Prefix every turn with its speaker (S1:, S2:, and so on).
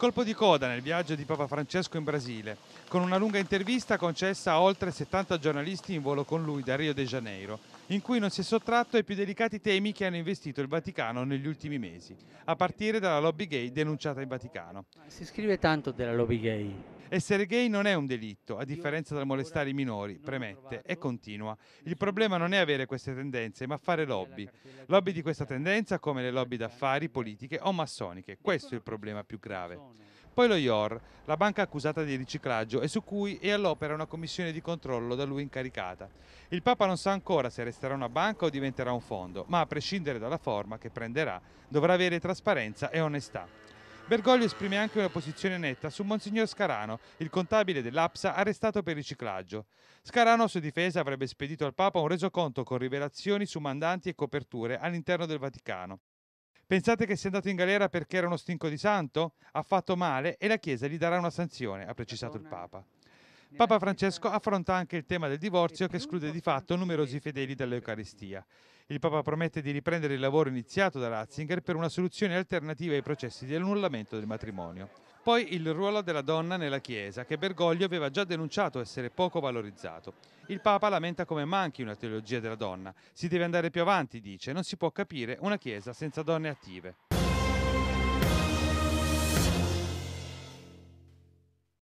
S1: Colpo di coda nel viaggio di Papa Francesco in Brasile, con una lunga intervista concessa a oltre 70 giornalisti in volo con lui da Rio de Janeiro in cui non si è sottratto ai più delicati temi che hanno investito il Vaticano negli ultimi mesi, a partire dalla lobby gay denunciata in Vaticano. Si scrive tanto della lobby gay. Essere gay non è un delitto, a differenza dal molestare i minori, premette, e continua. Il problema non è avere queste tendenze, ma fare lobby. Lobby di questa tendenza come le lobby d'affari, politiche o massoniche. Questo è il problema più grave. Poi lo IOR, la banca accusata di riciclaggio e su cui è all'opera una commissione di controllo da lui incaricata. Il Papa non sa ancora se resterà una banca o diventerà un fondo, ma a prescindere dalla forma che prenderà dovrà avere trasparenza e onestà. Bergoglio esprime anche una posizione netta su Monsignor Scarano, il contabile dell'APSA arrestato per riciclaggio. Scarano, a sua difesa, avrebbe spedito al Papa un resoconto con rivelazioni su mandanti e coperture all'interno del Vaticano. Pensate che sia andato in galera perché era uno stinco di santo? Ha fatto male e la Chiesa gli darà una sanzione, ha precisato il Papa. Papa Francesco affronta anche il tema del divorzio che esclude di fatto numerosi fedeli dall'Eucaristia. Il Papa promette di riprendere il lavoro iniziato da Ratzinger per una soluzione alternativa ai processi di annullamento del matrimonio. Poi il ruolo della donna nella Chiesa, che Bergoglio aveva già denunciato essere poco valorizzato. Il Papa lamenta come manchi una teologia della donna. Si deve andare più avanti, dice, non si può capire una Chiesa senza donne attive.